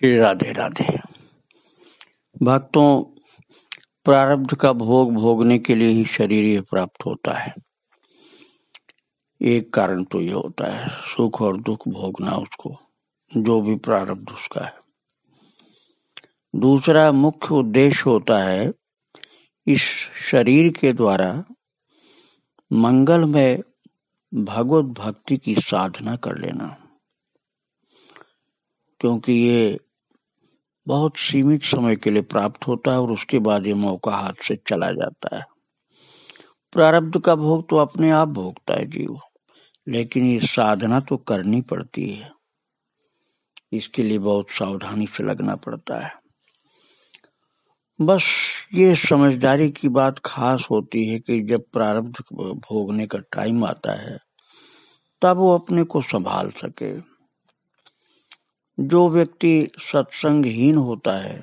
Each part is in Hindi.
श्री राधे राधे भक्तों प्रारब्ध का भोग भोगने के लिए ही शरीर ये प्राप्त होता है एक कारण तो ये होता है सुख और दुख भोगना उसको जो भी प्रारब्ध उसका है दूसरा मुख्य उद्देश्य होता है इस शरीर के द्वारा मंगल में भगवत भक्ति की साधना कर लेना क्योंकि ये बहुत सीमित समय के लिए प्राप्त होता है और उसके बाद ये मौका हाथ से चला जाता है प्रारब्ध का भोग तो अपने आप भोगता है जीव लेकिन ये साधना तो करनी पड़ती है इसके लिए बहुत सावधानी से लगना पड़ता है बस ये समझदारी की बात खास होती है कि जब प्रारब्ध भोगने का टाइम आता है तब वो अपने को संभाल सके जो व्यक्ति सत्संगहीन होता है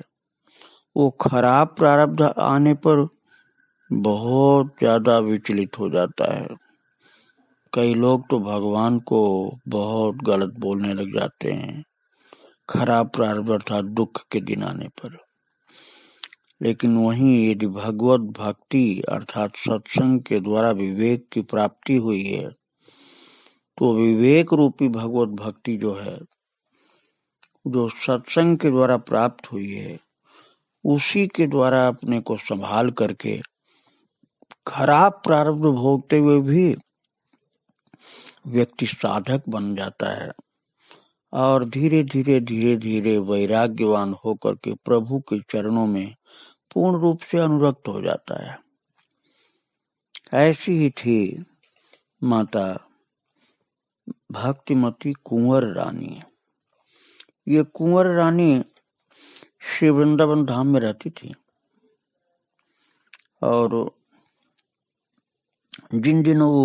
वो खराब प्रारब्ध आने पर बहुत ज्यादा विचलित हो जाता है कई लोग तो भगवान को बहुत गलत बोलने लग जाते हैं खराब प्रारब्ध अर्थात दुख के दिन आने पर लेकिन वहीं यदि भगवत भक्ति अर्थात सत्संग के द्वारा विवेक की प्राप्ति हुई है तो विवेक रूपी भगवत भक्ति जो है जो सत्संग के द्वारा प्राप्त हुई है उसी के द्वारा अपने को संभाल करके खराब प्रारब्ध भोगते हुए भी व्यक्ति साधक बन जाता है और धीरे धीरे धीरे धीरे वैराग्यवान होकर के प्रभु के चरणों में पूर्ण रूप से अनुरक्त हो जाता है ऐसी ही थी माता भक्तिमती कुंवर रानी ये कुंवर रानी श्री वृंदावन धाम में रहती थी और जिन दिनों वो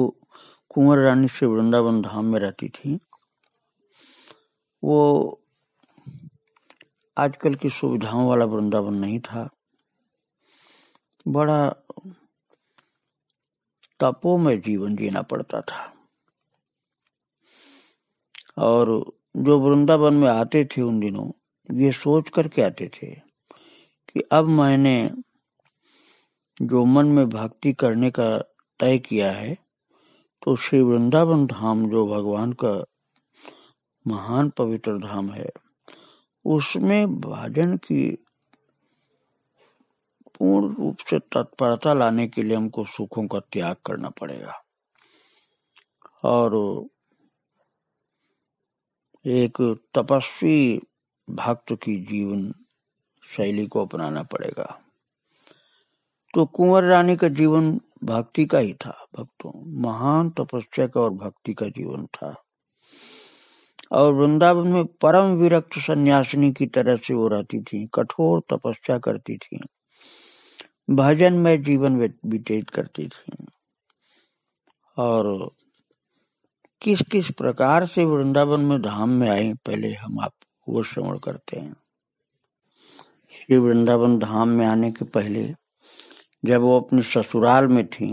कुंवर रानी श्री वृंदावन धाम में रहती थी वो आजकल की सुविधाओं वाला वृंदावन नहीं था बड़ा तपो में जीवन जीना पड़ता था और जो वृंदावन में आते थे उन दिनों ये सोच करके आते थे कि अब मैंने जो मन में भक्ति करने का तय किया है तो श्री वृंदावन धाम जो भगवान का महान पवित्र धाम है उसमें भजन की पूर्ण रूप से तत्परता लाने के लिए हमको सुखों का त्याग करना पड़ेगा और एक तपस्वी भक्त की जीवन शैली को अपनाना पड़ेगा तो कुंवर रानी का जीवन भक्ति का ही था भक्तों महान तपस्या का और भक्ति का जीवन था और वृंदावन में परम विरक्त सन्यासिनी की तरह से वो रहती थी कठोर तपस्या करती थी भजन में जीवन व्यतीत करती थी और किस किस प्रकार से वृंदावन में धाम में आए पहले हम आप वो श्रवण करते हैं श्री वृंदावन धाम में आने के पहले जब वो अपने ससुराल में थी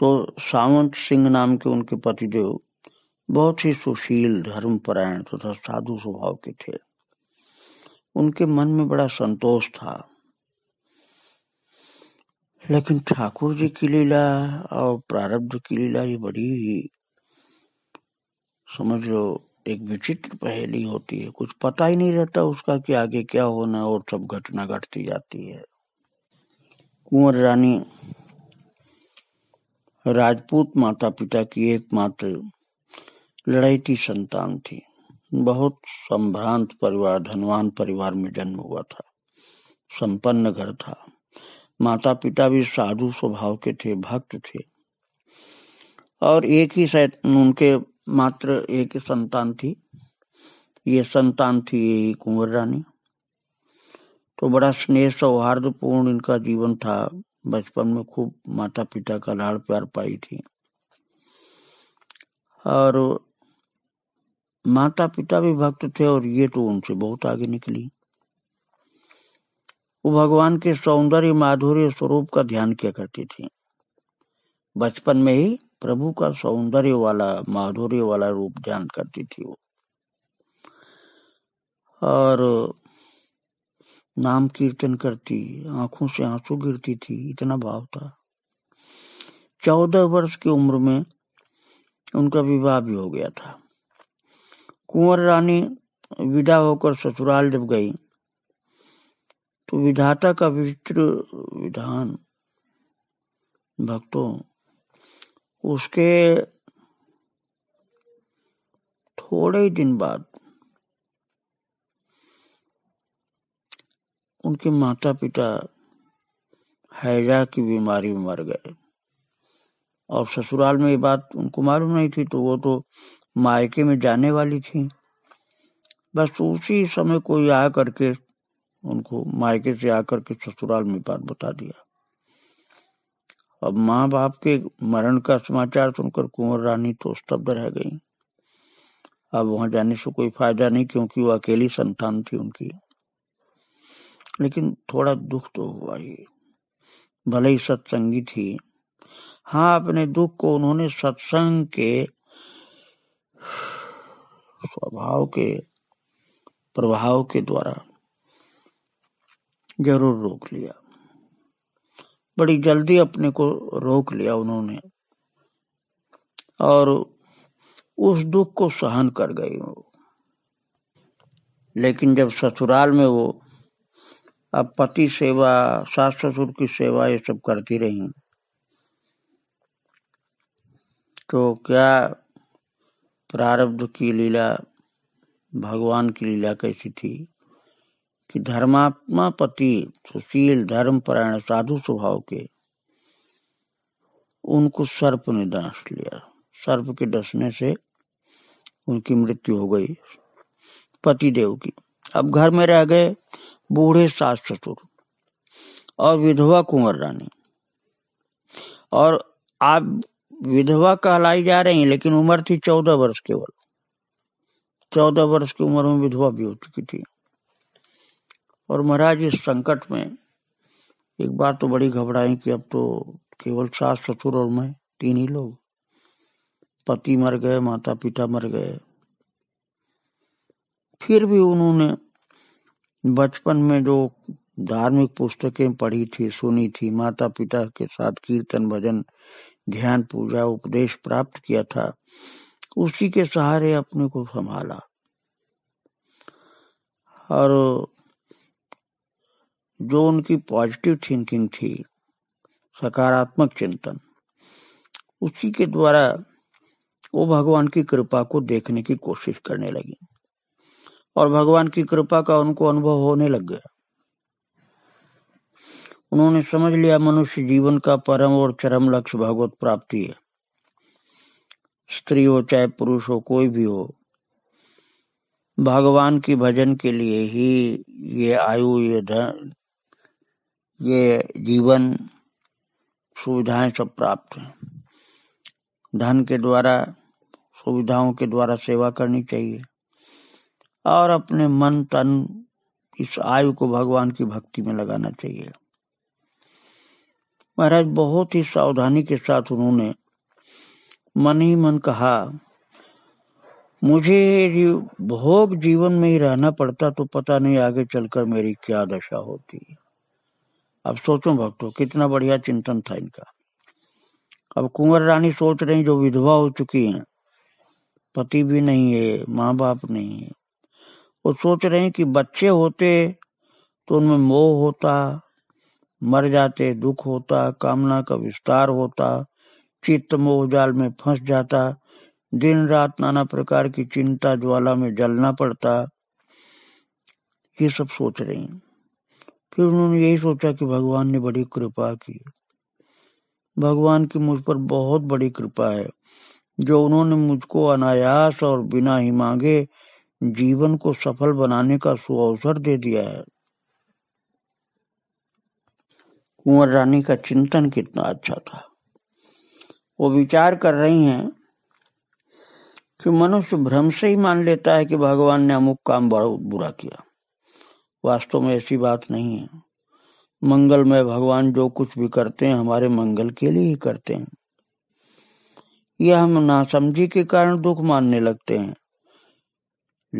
तो सावंत सिंह नाम के उनके पतिदेव बहुत ही सुशील धर्मपरायण तथा तो साधु स्वभाव के थे उनके मन में बड़ा संतोष था लेकिन ठाकुर जी की लीला और प्रारब्ध की लीला ये बड़ी ही समझ लो एक विचित्र पहेली होती है कुछ पता ही नहीं रहता उसका कि आगे क्या होना और सब घटना घटती जाती है कुंवर रानी राजपूत माता पिता की एकमात्र लड़ाईती संतान थी बहुत संभ्रांत परिवार धनवान परिवार में जन्म हुआ था संपन्न घर था माता पिता भी साधु स्वभाव के थे भक्त थे और एक ही शायद उनके मात्र एक संतान थी ये संतान थी यही कुंवर रानी तो बड़ा स्नेह सौहार्दपूर्ण इनका जीवन था बचपन में खूब माता पिता का लाड़ प्यार पाई थी और माता पिता भी भक्त थे और ये तो उनसे बहुत आगे निकली वो भगवान के सौंदर्य माधुर्य स्वरूप का ध्यान किया करती थी बचपन में ही प्रभु का सौंदर्य वाला माधुर्य वाला रूप ध्यान करती थी वो और नाम कीर्तन करती आंखों से आंसू गिरती थी इतना भाव था चौदह वर्ष की उम्र में उनका विवाह भी हो गया था कुंवर रानी विदा होकर ससुराल जब गई तो विधाता का विचित्र विधान भक्तों उसके थोड़े ही दिन बाद उनके माता पिता हैजा की बीमारी में मर गए और ससुराल में ये बात उनको मालूम नहीं थी तो वो तो मायके में जाने वाली थी बस उसी समय कोई आ करके उनको मायके से आकर के ससुराल में बात बता दिया अब माँ बाप के मरण का समाचार सुनकर कुंवर रानी तो स्तब्ध रह गई अब वहां जाने से कोई फायदा नहीं क्योंकि वो अकेली संतान थी उनकी लेकिन थोड़ा दुख तो हुआ ही भले ही सत्संगी थी हाँ अपने दुख को उन्होंने सत्संग के स्वभाव के प्रभाव के द्वारा जरूर रोक लिया बड़ी जल्दी अपने को रोक लिया उन्होंने और उस दुख को सहन कर गई वो लेकिन जब ससुराल में वो अब पति सेवा सास ससुर की सेवा ये सब करती रही तो क्या प्रारब्ध की लीला भगवान की लीला कैसी थी कि धर्मात्मा पति सुशील धर्म पारायण साधु स्वभाव के उनको सर्प ने दस लिया सर्प के डसने से उनकी मृत्यु हो गई पति देव की अब घर में रह गए बूढ़े सास ससुर और विधवा कुंवर रानी और आप विधवा कहलाई जा रही हैं लेकिन उम्र थी चौदह वर्ष केवल चौदह वर्ष की उम्र में विधवा भी हो चुकी थी और महाराज इस संकट में एक बार तो बड़ी घबराई कि अब तो केवल सास ससुर और मैं तीन ही लोग पति मर गए माता पिता मर गए फिर भी उन्होंने बचपन में जो धार्मिक पुस्तकें पढ़ी थी सुनी थी माता पिता के साथ कीर्तन भजन ध्यान पूजा उपदेश प्राप्त किया था उसी के सहारे अपने को संभाला और जो उनकी पॉजिटिव थिंकिंग थी सकारात्मक चिंतन उसी के द्वारा वो भगवान की कृपा को देखने की कोशिश करने लगी और भगवान की कृपा का उनको अनुभव होने लग गया उन्होंने समझ लिया मनुष्य जीवन का परम और चरम लक्ष्य भगवत प्राप्ति है स्त्री हो चाहे पुरुष हो कोई भी हो भगवान की भजन के लिए ही ये आयु ये धन ये जीवन सुविधाएं सब प्राप्त हैं धन के द्वारा सुविधाओं के द्वारा सेवा करनी चाहिए और अपने मन तन इस आयु को भगवान की भक्ति में लगाना चाहिए महाराज बहुत ही सावधानी के साथ उन्होंने मन ही मन कहा मुझे यदि भोग जीवन में ही रहना पड़ता तो पता नहीं आगे चलकर मेरी क्या दशा होती है अब सोचो भक्तों कितना बढ़िया चिंतन था इनका अब कुंवर रानी सोच रही जो विधवा हो चुकी हैं पति भी नहीं है माँ बाप नहीं है वो सोच रहे हैं कि बच्चे होते तो उनमें मोह होता मर जाते दुख होता कामना का विस्तार होता चित्त मोह जाल में फंस जाता दिन रात नाना प्रकार की चिंता ज्वाला में जलना पड़ता ये सब सोच रही हैं फिर उन्होंने यही सोचा कि भगवान ने बड़ी कृपा की भगवान की मुझ पर बहुत बड़ी कृपा है जो उन्होंने मुझको अनायास और बिना ही मांगे जीवन को सफल बनाने का सुअवसर दे दिया है कुंवर रानी का चिंतन कितना अच्छा था वो विचार कर रही हैं कि मनुष्य भ्रम से ही मान लेता है कि भगवान ने अमुक काम बड़ा बुरा किया वास्तव में ऐसी बात नहीं है मंगल में भगवान जो कुछ भी करते हैं हमारे मंगल के लिए ही करते हैं यह हम नासमझी के कारण दुख मानने लगते हैं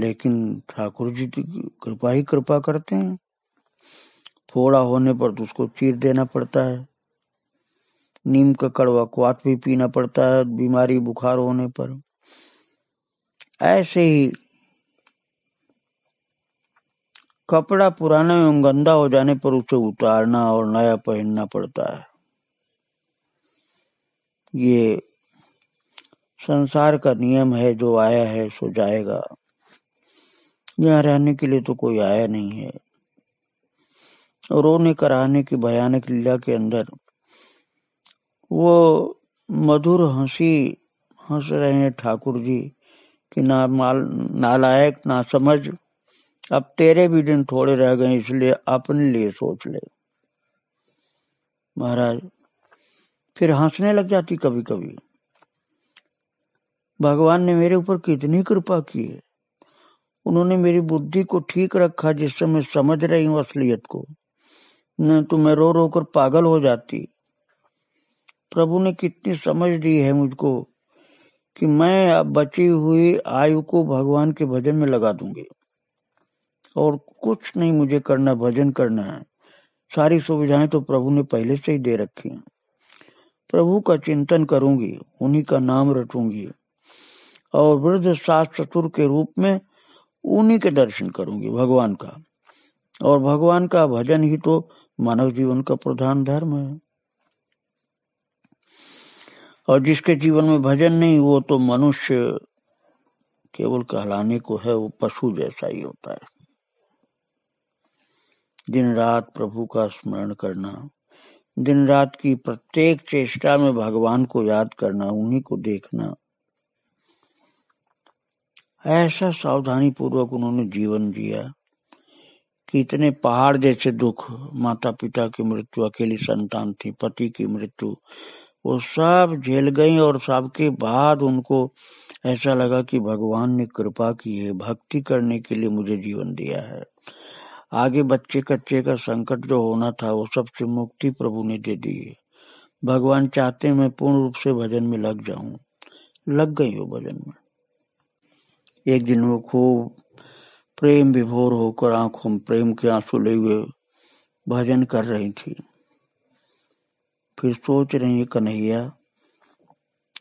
लेकिन ठाकुर जी की कृपा ही कृपा करते हैं थोड़ा होने पर तो उसको चीर देना पड़ता है नीम का कड़वा क्वात भी पीना पड़ता है बीमारी बुखार होने पर ऐसे ही कपड़ा पुराना एवं गंदा हो जाने पर उसे उतारना और नया पहनना पड़ता है ये संसार का नियम है जो आया है सो जाएगा यहाँ रहने के लिए तो कोई आया नहीं है रोने कराने की भयानक लीला के अंदर वो मधुर हंसी हंस रहे हैं ठाकुर जी कि ना माल नालायक ना समझ अब तेरे भी दिन थोड़े रह गए इसलिए अपने लिए सोच ले महाराज फिर हंसने लग जाती कभी कभी भगवान ने मेरे ऊपर कितनी कृपा की है उन्होंने मेरी बुद्धि को ठीक रखा जिससे मैं समझ रही हूँ असलियत को न तो मैं रो रो कर पागल हो जाती प्रभु ने कितनी समझ दी है मुझको कि मैं अब बची हुई आयु को भगवान के भजन में लगा दूंगी और कुछ नहीं मुझे करना भजन करना है सारी सुविधाएं तो प्रभु ने पहले से ही दे रखी हैं प्रभु का चिंतन करूंगी उन्हीं का नाम रटूंगी और वृद्ध सास चतुर के रूप में उन्हीं के दर्शन करूंगी भगवान का और भगवान का भजन ही तो मानव जीवन का प्रधान धर्म है और जिसके जीवन में भजन नहीं वो तो मनुष्य केवल कहलाने को है वो पशु जैसा ही होता है दिन रात प्रभु का स्मरण करना दिन रात की प्रत्येक चेष्टा में भगवान को याद करना उन्हीं को देखना ऐसा सावधानी पूर्वक उन्होंने जीवन जिया कि इतने पहाड़ जैसे दुख माता पिता की मृत्यु अकेली संतान थी पति की मृत्यु वो सब झेल गई और सबके बाद उनको ऐसा लगा कि भगवान ने कृपा की है भक्ति करने के लिए मुझे जीवन दिया है आगे बच्चे कच्चे का संकट जो होना था वो सब से मुक्ति प्रभु ने दे दी है भगवान चाहते मैं पूर्ण रूप से भजन में लग जाऊं लग गई हो भजन में एक दिन वो खूब प्रेम विभोर होकर आंखों में प्रेम के आंसू ले हुए भजन कर रही थी फिर सोच रही है कन्हैया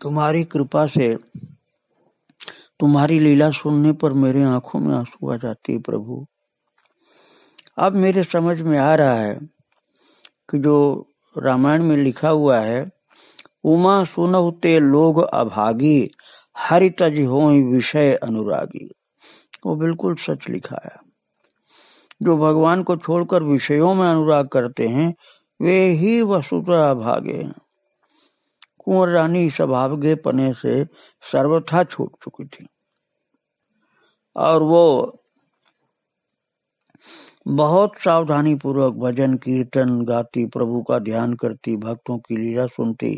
तुम्हारी कृपा से तुम्हारी लीला सुनने पर मेरे आंखों में आंसू आ जाती है प्रभु अब मेरे समझ में आ रहा है कि जो रामायण में लिखा हुआ है उमा सुनहते लोग अभागी तज हो विषय अनुरागी वो बिल्कुल सच लिखा है जो भगवान को छोड़कर विषयों में अनुराग करते हैं वे ही वसुतः अभागे हैं कुंवर रानी सभागे पने से सर्वथा छूट चुकी थी और वो बहुत सावधानी पूर्वक भजन कीर्तन गाती प्रभु का ध्यान करती भक्तों की लीला सुनती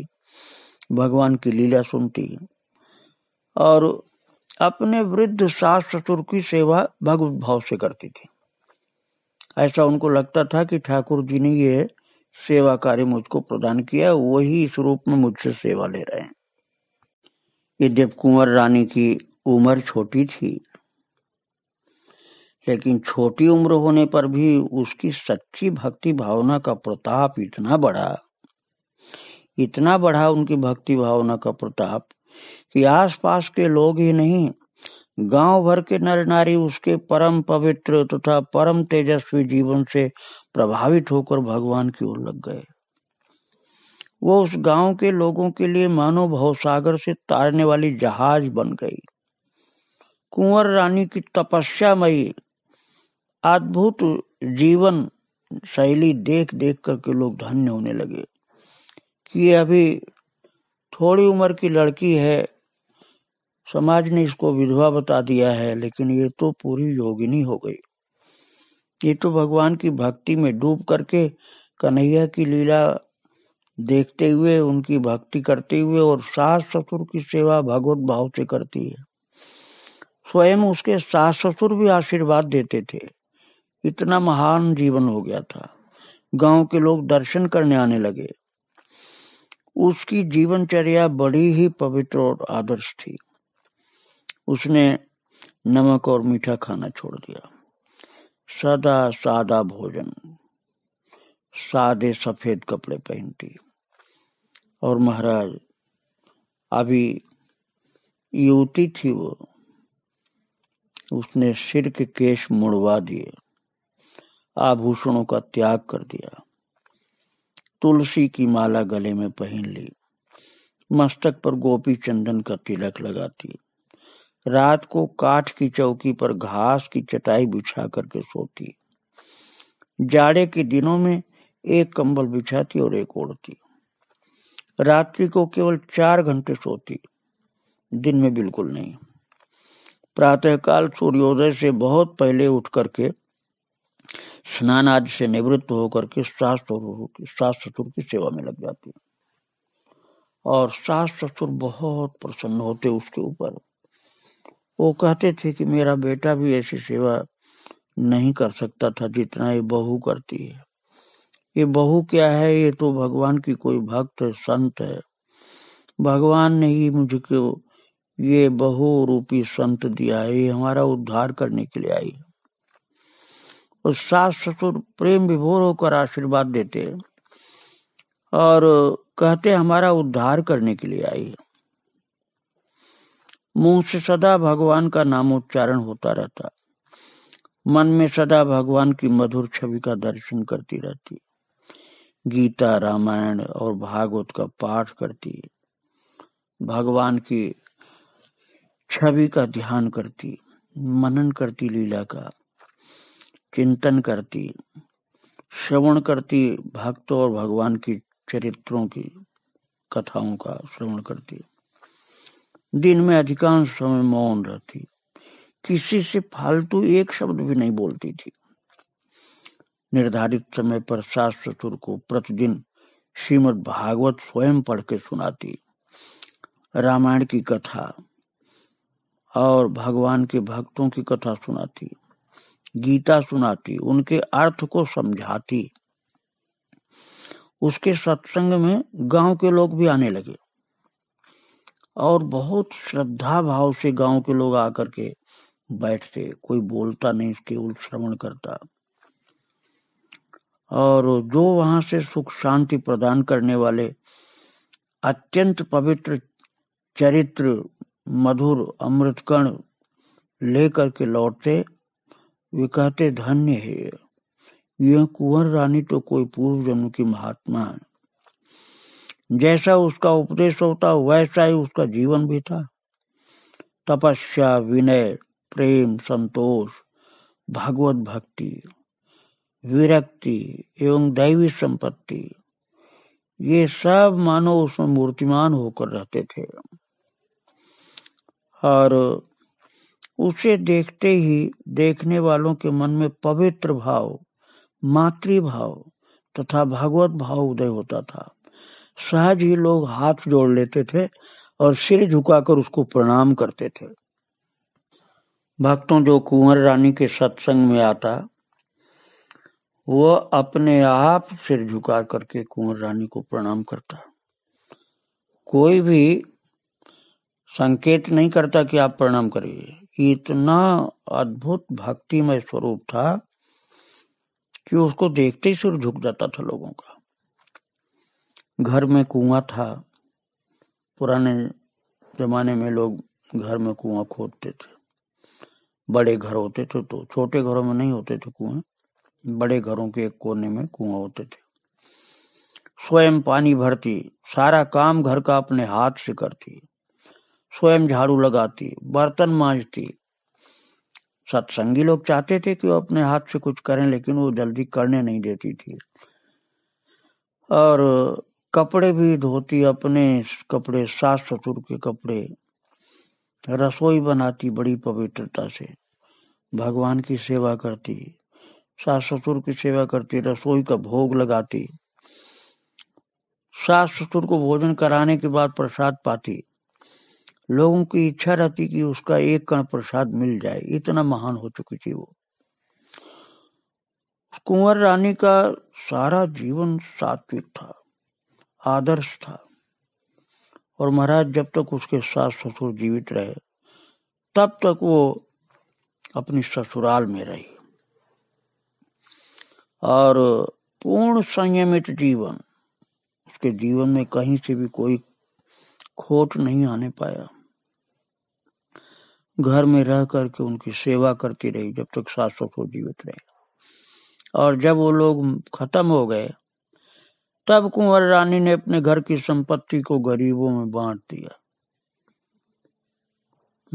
भगवान की लीला सुनती और अपने वृद्ध सास ससुर की सेवा भगवत भाव से करती थी ऐसा उनको लगता था कि ठाकुर जी ने ये सेवा कार्य मुझको प्रदान किया वही इस रूप में मुझसे सेवा ले रहे हैं ये देव कुंवर रानी की उम्र छोटी थी लेकिन छोटी उम्र होने पर भी उसकी सच्ची भक्ति भावना का प्रताप इतना बड़ा इतना बढ़ा उनकी भक्ति भावना का प्रताप कि आसपास के लोग ही नहीं गांव भर के नर नारी उसके परम पवित्र तथा तो परम तेजस्वी जीवन से प्रभावित होकर भगवान की ओर लग गए वो उस गांव के लोगों के लिए मानो भवसागर से तारने वाली जहाज बन गई कुंवर रानी की तपस्या मई अद्भुत जीवन शैली देख देख करके लोग धन्य होने लगे कि अभी थोड़ी उम्र की लड़की है समाज ने इसको विधवा बता दिया है लेकिन ये तो पूरी योगिनी हो गई ये तो भगवान की भक्ति में डूब करके कन्हैया की लीला देखते हुए उनकी भक्ति करते हुए और सास ससुर की सेवा भगवत भाव से करती है स्वयं उसके सास ससुर भी आशीर्वाद देते थे इतना महान जीवन हो गया था गांव के लोग दर्शन करने आने लगे उसकी जीवनचर्या बड़ी ही पवित्र और आदर्श थी उसने नमक और मीठा खाना छोड़ दिया सादा सादा भोजन सादे सफेद कपड़े पहनती और महाराज अभी युवती थी वो उसने सिर के केश मुड़वा दिए आभूषणों का त्याग कर दिया तुलसी की माला गले में पहन ली मस्तक पर गोपी चंदन का तिलक लगाती रात को काठ की चौकी पर घास की चटाई बिछा करके सोती जाड़े के दिनों में एक कंबल बिछाती और एक ओढ़ती रात्रि को केवल चार घंटे सोती दिन में बिल्कुल नहीं प्रातःकाल सूर्योदय से बहुत पहले उठ करके स्नान आदि से निवृत्त होकर के सास ससुर की सास ससुर की सेवा में लग जाती और सास ससुर बहुत प्रसन्न होते उसके ऊपर वो कहते थे कि मेरा बेटा भी ऐसी सेवा नहीं कर सकता था जितना ये बहू करती है ये बहू क्या है ये तो भगवान की कोई भक्त है संत है भगवान ने ही मुझे ये बहू रूपी संत दिया है ये हमारा उद्धार करने के लिए आई है उस सास ससुर प्रेम विभोर होकर आशीर्वाद देते और कहते हमारा उद्धार करने के लिए आई मुंह से सदा भगवान का नामोच्चारण होता रहता मन में सदा भगवान की मधुर छवि का दर्शन करती रहती गीता रामायण और भागवत का पाठ करती भगवान की छवि का ध्यान करती मनन करती लीला का चिंतन करती श्रवण करती भक्तों और भगवान की चरित्रों की कथाओं का श्रवण करती दिन में अधिकांश समय मौन रहती किसी से फालतू एक शब्द भी नहीं बोलती थी निर्धारित समय पर सास ससुर को प्रतिदिन श्रीमद भागवत स्वयं पढ़ के सुनाती रामायण की कथा और भगवान के भक्तों की कथा सुनाती गीता सुनाती उनके अर्थ को समझाती उसके सत्संग में गांव के लोग भी आने लगे और बहुत श्रद्धा भाव से गांव के लोग आकर के बैठते कोई बोलता नहीं केवल श्रवण करता और जो वहां से सुख शांति प्रदान करने वाले अत्यंत पवित्र चरित्र मधुर अमृतकण लेकर के लौटते वे कहते धन्य है यह कुंवर रानी तो कोई पूर्व जन्म की महात्मा है जैसा उसका उपदेश होता वैसा ही उसका जीवन भी था तपस्या विनय प्रेम संतोष भागवत भक्ति विरक्ति एवं दैवी संपत्ति ये सब मानो उसमें मूर्तिमान होकर रहते थे और उसे देखते ही देखने वालों के मन में पवित्र भाव मातृभाव तथा भगवत भाव उदय होता था सहज ही लोग हाथ जोड़ लेते थे और सिर झुकाकर उसको प्रणाम करते थे भक्तों जो कुंवर रानी के सत्संग में आता वह अपने आप सिर झुका करके कुंवर रानी को प्रणाम करता कोई भी संकेत नहीं करता कि आप प्रणाम करिए इतना अद्भुत भक्तिमय स्वरूप था कि उसको देखते ही सिर झुक जाता था लोगों का घर में कुआं था पुराने जमाने में लोग घर में कुआं खोदते थे बड़े घर होते थे तो छोटे घरों में नहीं होते थे कुएं बड़े घरों के एक कोने में कुआं होते थे स्वयं पानी भरती सारा काम घर का अपने हाथ से करती स्वयं झाड़ू लगाती बर्तन मांजती सत्संगी लोग चाहते थे कि वो अपने हाथ से कुछ करें लेकिन वो जल्दी करने नहीं देती थी और कपड़े भी धोती अपने कपड़े सास ससुर के कपड़े रसोई बनाती बड़ी पवित्रता से भगवान की सेवा करती सास ससुर की सेवा करती रसोई का भोग लगाती सास ससुर को भोजन कराने के बाद प्रसाद पाती लोगों की इच्छा रहती कि उसका एक कण प्रसाद मिल जाए इतना महान हो चुकी थी वो कुंवर रानी का सारा जीवन सात्विक था आदर्श था और महाराज जब तक उसके सास ससुर जीवित रहे तब तक वो अपनी ससुराल में रही और पूर्ण संयमित जीवन उसके जीवन में कहीं से भी कोई खोट नहीं आने पाया घर में रह करके उनकी सेवा करती रही जब तक सास ससुर तो जीवित रहे और जब वो लोग खत्म हो गए तब कुंवर रानी ने अपने घर की संपत्ति को गरीबों में बांट दिया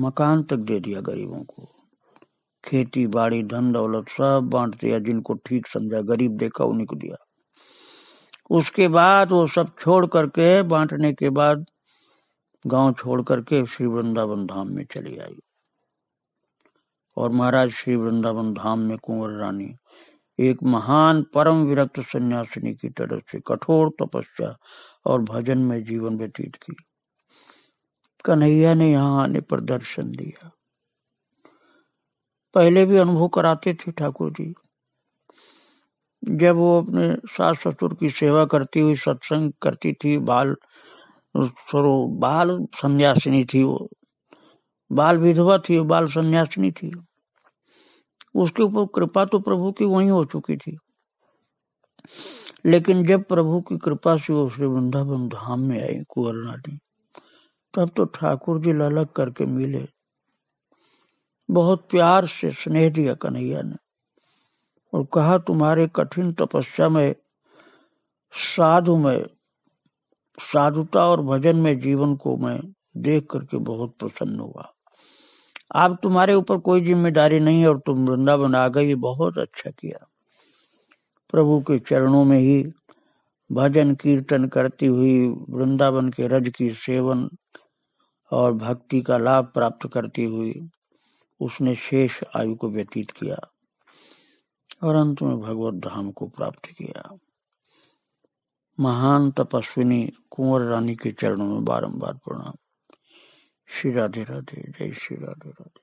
मकान तक दे दिया गरीबों को खेती बाड़ी धन दौलत सब बांट दिया जिनको ठीक समझा गरीब देखा उन्हीं को दिया उसके बाद वो सब छोड़ करके बांटने के बाद गांव छोड़ करके श्री वृंदावन धाम में चली आई और महाराज श्री वृंदावन धाम में कुंवर रानी एक महान परम विरक्त सन्यासिनी की तरफ से कठोर तपस्या और भजन में जीवन व्यतीत की कन्हैया ने यहाँ आने पर दर्शन दिया पहले भी अनुभव कराते थे ठाकुर जी जब वो अपने सास ससुर की सेवा करती हुई सत्संग करती थी बाल बाल संन्यासिनी थी वो बाल विधवा थी बाल सन्यासिनी थी उसके ऊपर कृपा तो प्रभु की वहीं हो चुकी थी लेकिन जब प्रभु की कृपा से वो श्री वृंदावन धाम में आई कुंवर तब तो ठाकुर जी ललक करके मिले बहुत प्यार से स्नेह दिया कन्हैया ने और कहा तुम्हारे कठिन तपस्या में साधु में साधुता और भजन में जीवन को मैं देख करके बहुत प्रसन्न हुआ आप तुम्हारे ऊपर कोई जिम्मेदारी नहीं और तुम वृंदावन आ गई बहुत अच्छा किया प्रभु के चरणों में ही भजन कीर्तन करती हुई वृंदावन के रज की सेवन और भक्ति का लाभ प्राप्त करती हुई उसने शेष आयु को व्यतीत किया और अंत में भगवत धाम को प्राप्त किया महान तपस्विनी कुंवर रानी के चरणों में बारंबार प्रणाम श्री राधे राधे जय श्री राधे राधे